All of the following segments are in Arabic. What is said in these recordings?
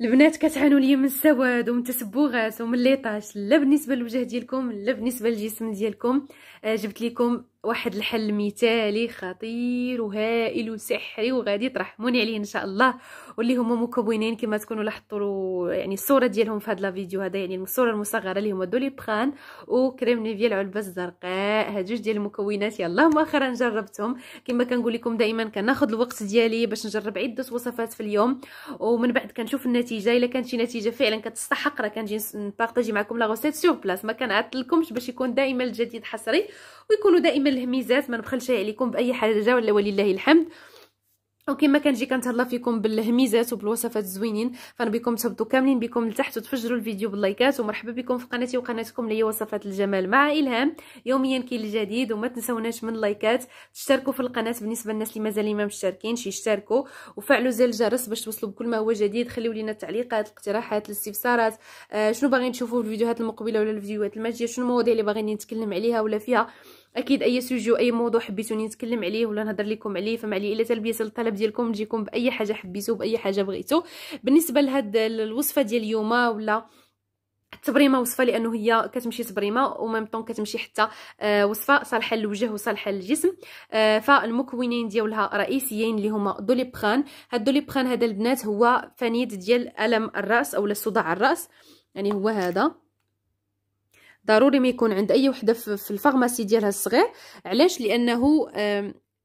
البنات كتعانوا ليا من السواد ومن التسبغات ومن ليطاش لا بالنسبه للوجه ديالكم لا بالنسبه للجسم ديالكم آه جبت لكم واحد الحل مثالي خطير وهائل وسحري وغادي ترحموني عليه ان شاء الله واللي هما مكونين كما تكونوا لاحظتوا يعني الصوره ديالهم في هذا الفيديو هذا يعني الصوره المصغره اللي هما دوليبخان وكريم نيفيا العلبه الزرقاء هاد جوج ديال المكونات يلاه مؤخرا جربتهم كما كنقول لكم دائما كناخذ الوقت ديالي باش نجرب عده وصفات في اليوم ومن بعد كنشوف النتيجه الا كانت شي نتيجه فعلا كتستحق راه كنجي نبارطاجي معكم لا غوسيت سور بلاس ما كنعطلكمش باش يكون دائما الجديد حصري ويكونوا دائما الهميزات ما نبخلش عليكم باي حاجه ولا ولله الحمد وكما كنجي كنتهلا فيكم بالهميزات وبالوصفات الزوينين فنبيكم تهبطوا كاملين بكم لتحت وتفجروا الفيديو باللايكات ومرحبا بكم في قناتي وقناتكم اللي هي وصفات الجمال مع الهام يوميا كاين الجديد وما تنسوناش من اللايكات تشتركوا في القناه بالنسبه للناس اللي مازالين ما شي يشتركوا وفعلوا زر الجرس باش توصلوا بكل ما هو جديد خليوا لينا التعليقات الاقتراحات الاستفسارات آه شنو باغيين تشوفوا في الفيديوهات المقبله ولا الفيديوهات الماجيه شنو المواضيع اللي باغيين نتكلم عليها ولا فيها اكيد اي سوجي اي موضوع حبيتوني نتكلم عليه ولا نهضر لكم عليه فما عليه الا تلبيه الطلب ديالكم نجيكم باي حاجه حبيتو باي حاجه بغيتو بالنسبه لهاد الوصفه ديال اليوم ولا التبريمه وصفه لانه هي كتمشي تبريمه وميم طون كتمشي حتى آه، وصفه صالحه للوجه وصالحه للجسم آه، فالمكونين ديالها رئيسيين اللي هما دوليبران هاد دوليبران هذا البنات هو فنيد ديال الم الراس اولا صداع الراس يعني هو هذا ضروري ما يكون عند اي وحده في الفارماسي ديالها الصغير علاش لانه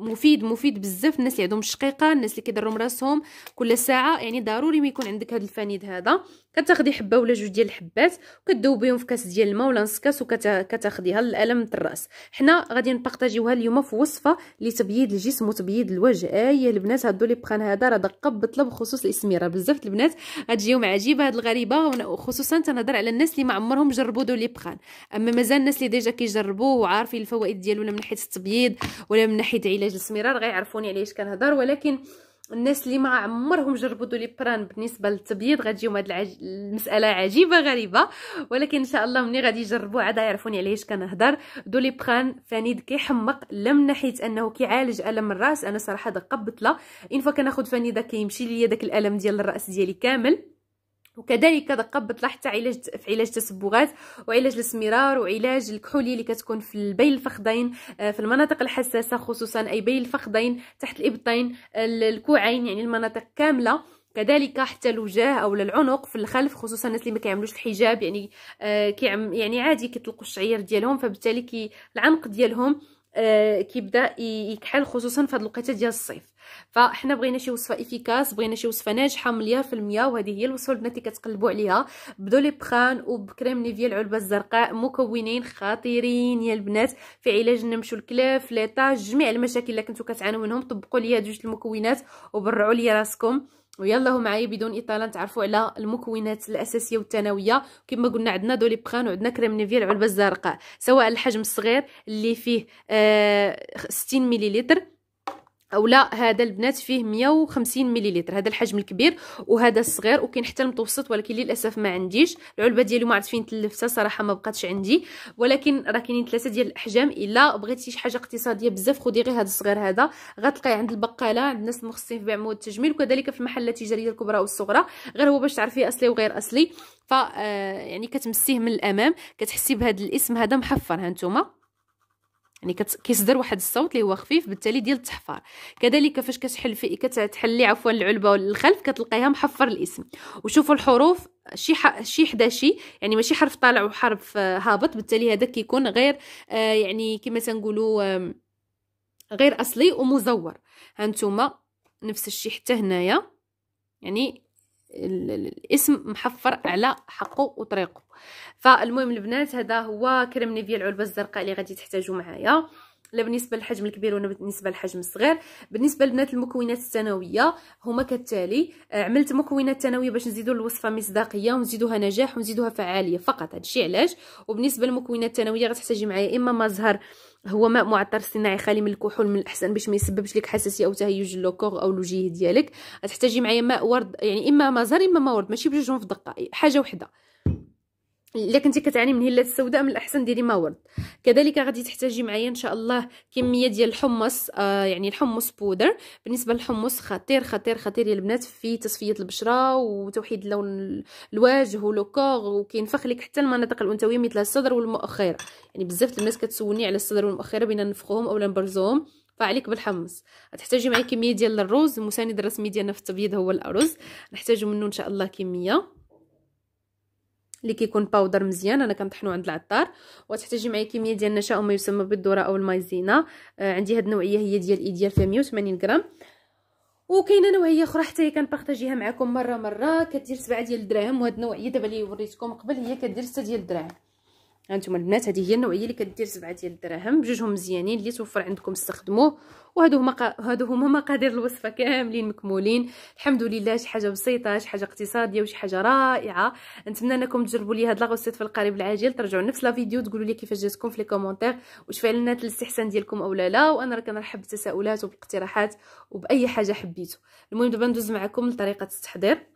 مفيد مفيد بزاف الناس اللي عندهم الشقيقه الناس اللي كيضروا راسهم كل ساعه يعني ضروري ما يكون عندك هذا الفانيد هذا كتاخدي حبه ولا جوج ديال الحبات وكتذوبيهم في كاس ديال الماء ولا نص كاس وكتاخديها للالم الراس حنا غادي نبارطاجيوها اليوم في وصفه لتبييض الجسم وتبييض الوجه ايه البنات هادو لي بخان هذا راه دقه بطلب خصوص الاسمره بزاف البنات غتجيهم عجيبه هاد الغريبه وخصوصا تنهضر على الناس اللي ما عمرهم جربوا دو لي بخان اما مازال الناس اللي ديجا كيجربوه وعارفين الفوائد ديالو من ناحيه التبييض ولا من ناحيه علاج العلاج السميرار غيعرفوني علاش كنهضر ولكن الناس اللي ما عمرهم جربوا دولي بران بالنسبه للتبييض غتجيهم هذه العج... المساله عجيبه غريبه ولكن ان شاء الله مني غادي يجربوا عاد يعرفوني علاش كنهضر دولي بران فانيد كيحمق لا من ناحيه انه كيعالج الم الراس انا صراحه دقه بطله ان فوا كناخذ فانيده كيمشي ليا داك الالم ديال الراس ديالي كامل وكذلك دقه بتلاحظ علاج في علاج التصبغات وعلاج الاسمرار وعلاج الكحوليه اللي كتكون في بين الفخذين آه، في المناطق الحساسه خصوصا اي بين الفخذين تحت الابطين الكوعين يعني المناطق كامله كذلك حتى الوجه او للعنق في الخلف خصوصا الناس اللي ما كيعملوش الحجاب يعني آه كيعم يعني عادي كيطلقوا الشعير ديالهم فبالتالي كي العنق ديالهم آه كيبدا يكحل خصوصا في هذه الوقيته ديال الصيف فاحنا بغينا شي وصفه افيكاس بغينا شي وصفه ناجحه المية وهذه هي الوصفه البنات اللي كتقلبوا عليها بدو لي بخان وبكريم نيفيا العلبه الزرقاء مكونين خطيرين يا البنات في علاج النمش والكلاف ليطاج جميع المشاكل اللي كنتو كتعانوا منهم طبقوا ليا جوج المكونات وبرعوا لي راسكم ويلا هو معايا بدون اطاله نتعرفوا على المكونات الاساسيه والثانويه كما قلنا عندنا دوليبران وعندنا كريم نيفيا العلبه الزرقاء سواء الحجم الصغير اللي فيه آه 60 مليلتر او لا هذا البنات فيه 150 مليلتر هذا الحجم الكبير وهذا الصغير وكاين حتى المتوسط ولكن للاسف ما عنديش العلبه ديالو ما عرفت فين تلفتها صراحه ما بقاتش عندي ولكن راه كاينين ثلاثه ديال الاحجام الا بغيتي شي حاجه اقتصاديه بزاف خدي غير هذا الصغير هذا غتلقاه عند البقاله عند الناس المختصين في بيع مواد التجميل وكذلك في المحلات التجاريه الكبرى والصغرى غير هو باش تعرفي اصلي وغير اصلي ف آه، يعني كتمسيه من الامام كتحسي بهذا الاسم هذا محفر هانتوما يعني كت... كيصدر واحد الصوت اللي هو خفيف بالتالي ديال التحفار كذلك فاش كتحل في كتحلي عفوا العلبه الخلف كتلقايها محفر الاسم وشوفوا الحروف شي ح... شي حدا شي يعني ماشي حرف طالع وحرف هابط بالتالي هذا كيكون غير آه يعني كما تنقولوا آه غير اصلي ومزور هانتوما نفس الشيء حتى هنايا يعني الاسم محفر على حقه وطريقه فالمهم البنات هذا هو كريم نيفيا العلبه الزرقاء اللي غادي تحتاجوا معايا لا بالنسبه للحجم الكبير ولا بالنسبه للحجم الصغير بالنسبه لبنات المكونات الثانويه هما كالتالي آه، عملت مكونات ثانويه باش نزيدوا الوصفه مصداقيه ونزيدوها نجاح ونزيدوها فعاليه فقط هادشي علاش وبالنسبه للمكونات الثانويه غتحتاجي معايا اما مزهر هو ماء معطر صناعي خالي من الكحول من الاحسن باش ما يسببش لك حساسيه او تهيج لوكور او لوجيه ديالك غتحتاجي معايا ماء ورد يعني اما مزهر اما ماء ورد ماشي بجوج في دقه حاجه وحده الا كنتي كتعاني من هلات السوداء من الاحسن ديري ما ورد كذلك غادي تحتاجي معايا ان شاء الله كميه ديال الحمص آه يعني الحمص بودر بالنسبه للحمص خطير خطير خطير يا البنات في تصفيه البشره وتوحيد لون الوجه ولوكوغ وكينفخ لك حتى المناطق الانثويه مثل الصدر والمؤخره يعني بزاف الناس كتسولني على الصدر والمؤخره بين نفخهم اولا نبرزوهم فعليك بالحمص غتحتاجي معايا كميه ديال الرز المساند الرسمي ديالنا في التبييض هو الارز نحتاجو منه ان شاء الله كميه اللي كيكون باودر مزيان انا كنطحنو عند العطار وتحتاجي معايا كميه ديال النشا ما يسمى بالذره او المايزينا آه عندي هاد النوعيه هي ديال ايديال فيها 180 غرام وكاينه نوعيه اخرى حتى هي كنبارطاجيها معكم مره مره كدير 7 ديال الدراهم وهاد النوعيه دابا اللي وريتكم قبل هي كدير 6 ديال الدراهم هانتوما البنات هذه هي النوعيه اللي كدير 7 ديال الدراهم بجوجهم مزيانين اللي توفر عندكم استخدموه وهادو هما ق... هادو هما مقادير الوصفه كاملين مكمولين الحمد لله شي حاجه بسيطه شي حاجه اقتصاديه وشي حاجه رائعه نتمنى انكم تجربوا لي هاد لا غوسيت في القريب العاجل ترجعوا لنفس لا فيديو تقولوا لي كيفاش جاتكم في لي كومونتير واش فعلا الاستحسان ديالكم اولا لا لا وانا راه كنرحب بالتساؤلات وبالاقتراحات وباي حاجه حبيتو المهم دابا ندوز معكم لطريقه التحضير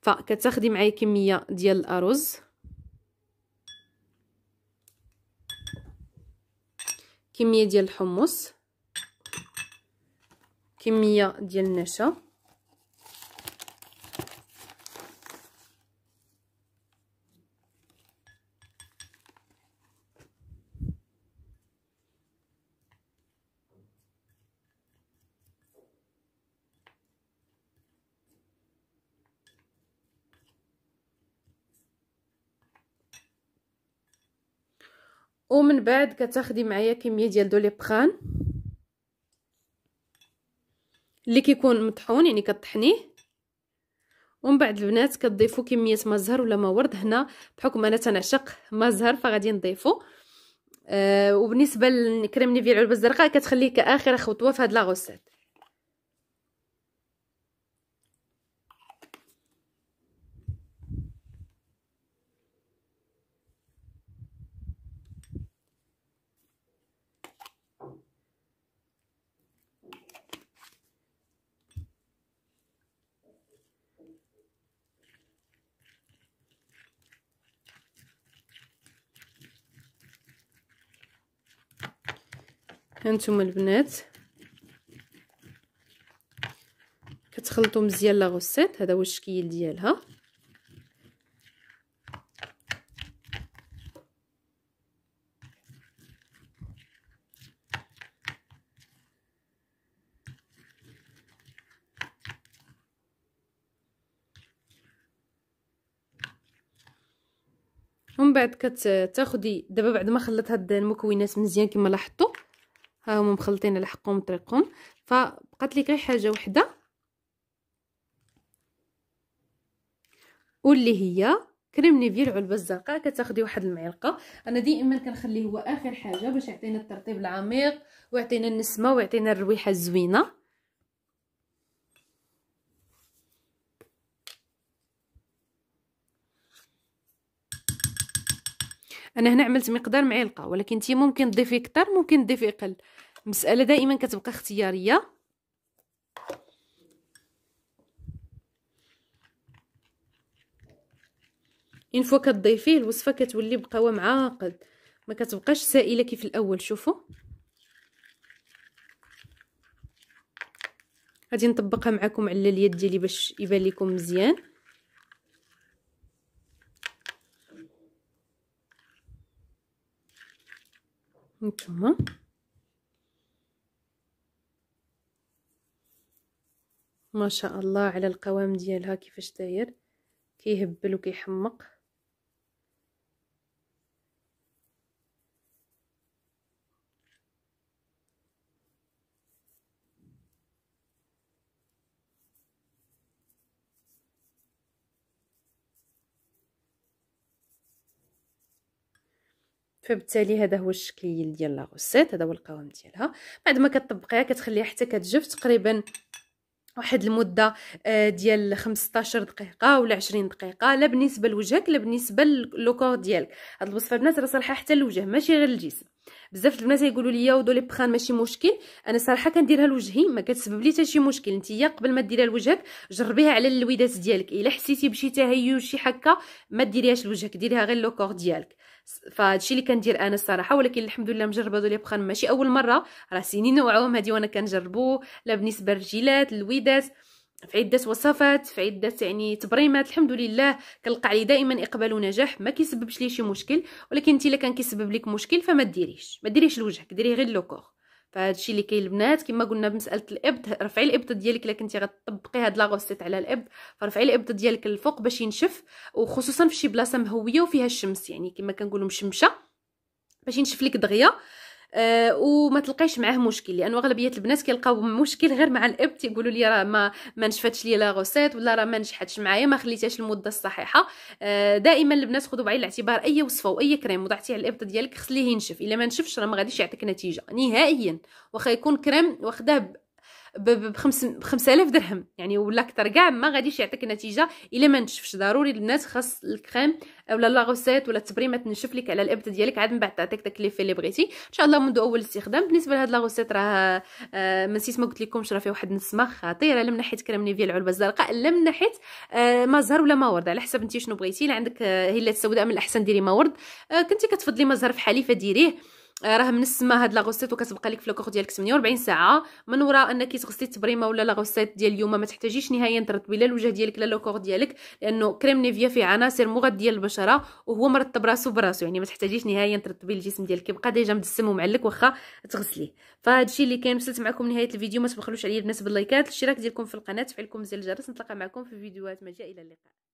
فكتاخدي معايا كميه ديال الارز كميه ديال الحمص كميه ديال النشا ومن بعد كتاخدي معايا كميه ديال دولي بخان اللي كيكون مطحون يعني كطحنيه ومن بعد البنات كتضيفوا كميه ما زهر ولا ما ورد هنا بحكم انا تنعشق ما زهر فغادي نضيفو آه وبالنسبه للكريم نيفيل العلبه الزرقاء كتخليه كاخر خطوه في هاد لاغوسيت هانتوما البنات كتخلطوا مزيان لا غوسيت هذا هو الشكل ديالها ومن بعد كتاخدي دابا بعد ما خلطت هاد المكونات مزيان كما لاحظتوا ها هما مخلطين على حقهم طريقهم فبقات لي غير حاجه وحده واللي هي كريم نيفيا العلبه الزرقاء كتاخدي واحد المعلقه انا دائما كنخليه هو اخر حاجه باش يعطينا الترطيب العميق ويعطينا النسمه ويعطينا الرويحه الزوينه انا هنا عملت مقدار معلقه ولكن انت ممكن تضيفي اكثر ممكن تضيفي اقل المساله دائما كتبقى اختياريه ان فوا كتضيفيه الوصفه كتولي بقوام عاقد ما كتبقاش سائله كيف الاول شوفوا غادي نطبقها معكم على اليد ديالي باش يبان لكم مزيان نتوما ما شاء الله على القوام ديالها كيفاش داير كيهبل وكيحمق فبالتالي هذا هو الشكل ديال لا غوسيت هذا هو القوام ديالها بعد ما كتطبقيها كتخليها حتى كتجف تقريبا واحد المده آه، ديال 15 دقيقه ولا 20 دقيقه لا بالنسبه لوجهك لا بالنسبه للوكور ديالك هاد الوصفه البنات راه صالحه حتى للوجه ماشي غير الجسم بزاف د البنات يقولوا لي ودو لي بخان ماشي مشكل انا صراحه كنديرها لوجهي ما كتسبب لي حتى شي مشكل نتيا قبل ما ديريها لوجهك جربيها على اللويدات ديالك الا حسيتي بشي تهيج شي حكه ما ديريهاش لوجهك ديريها غير لو كور ديالك فهادشي اللي كندير انا الصراحه ولكن الحمد لله مجربه دو لي بخان ماشي اول مره راه سنين وعوام هادي وانا كنجربو لا بالنسبه للرجيلات للويدات في عده وصفات في عده يعني تبريمات الحمد لله كنلقى عليه دائما اقبال ونجاح ما كيسببش ليه شي مشكل ولكن انت الا كان كيسبب لك مشكل فما ديريش ما ديريش لوجهك ديري غير لوكور فهادشي الشيء اللي كاين البنات كما قلنا بمساله الابط رفعي الابط ديالك الا كنتي غتطبقي هاد لاغوسيت على الابط فرفعي الابط ديالك للفوق باش ينشف وخصوصا في شي بلاصه مهويه وفيها الشمس يعني كما كنقولوا مشمشه باش ينشف لك دغيا آه وما تلقيش معاه مشكل لانه اغلبيه البنات كيلقاو مشكل غير مع الاب تيقولوا لي راه ما ما نشفتش لي لا غوسيت ولا راه ما نجحتش معايا ما خليتهاش المده الصحيحه آه دائما البنات خذوا بعين الاعتبار اي وصفه واي كريم وضعتيه على الابط ديالك خص ليه ينشف الا ما نشفش راه ما غاديش يعطيك نتيجه نهائيا واخا يكون كريم واخداه ب 5000 درهم يعني ولا اكثر كاع ما غاديش يعطيك نتيجه الا ما نشفش ضروري الناس خاص الكريم ولا لا غوسيت ولا التبريمه تنشف لك على الابد ديالك عاد من بعد تعطيك داك ليفي اللي بغيتي ان شاء الله منذ اول استخدام بالنسبه لهاد لا غوسيت راه منسيت آه، ما نسيت ما قلت لكمش راه فيه واحد النسمه خطيره لا من ناحيه كريم نيفيا العلبه الزرقاء لا من ناحيه ما زهر ولا ما ورد على حسب انت شنو بغيتي الا عندك آه، هيلات سوداء من الاحسن ديري ما ورد آه، كنتي كتفضلي ما زهر حليفه ديريه راه من السما هاد لاغوسيت وكتبقى لك في لوكوغ ديالك 48 ساعه من وراء انك تغسلي التبريمه ولا لاغوسيت ديال اليوم ما تحتاجيش نهائيا ترطبي لا الوجه ديالك لا لوكوغ ديالك لانه كريم نيفيا فيه عناصر مغذيه للبشره وهو مرطب راسو براسو يعني ما تحتاجيش نهائيا ترطبي الجسم ديالك كيبقى ديجا مدسم ومعلك واخا تغسليه فهاد الشيء اللي كاين وصلت معكم نهايه الفيديو ما تبخلوش عليا بالنسبه باللايكات الاشتراك ديالكم في القناه تفعيلكم زر الجرس نتلاقى معكم في فيديوهات ما الى اللقاء